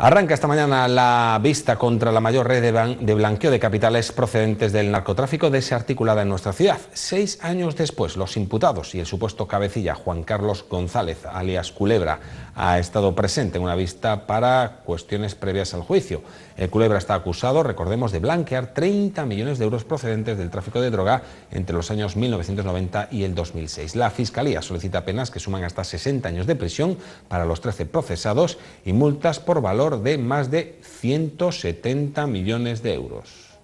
Arranca esta mañana la vista contra la mayor red de, blanqueo de capitales procedentes del narcotráfico desarticulada en nuestra ciudad. Seis años después, los imputados y el supuesto cabecilla Juan Carlos González, alias Culebra, ha estado presente en una vista para cuestiones previas al juicio. El Culebra está acusado, recordemos, de blanquear 30 millones de euros procedentes del tráfico de droga entre los años 1990 y el 2006. La Fiscalía solicita penas que suman hasta 60 años de prisión para los 13 procesados y multas por valor de más de 170 millones de euros.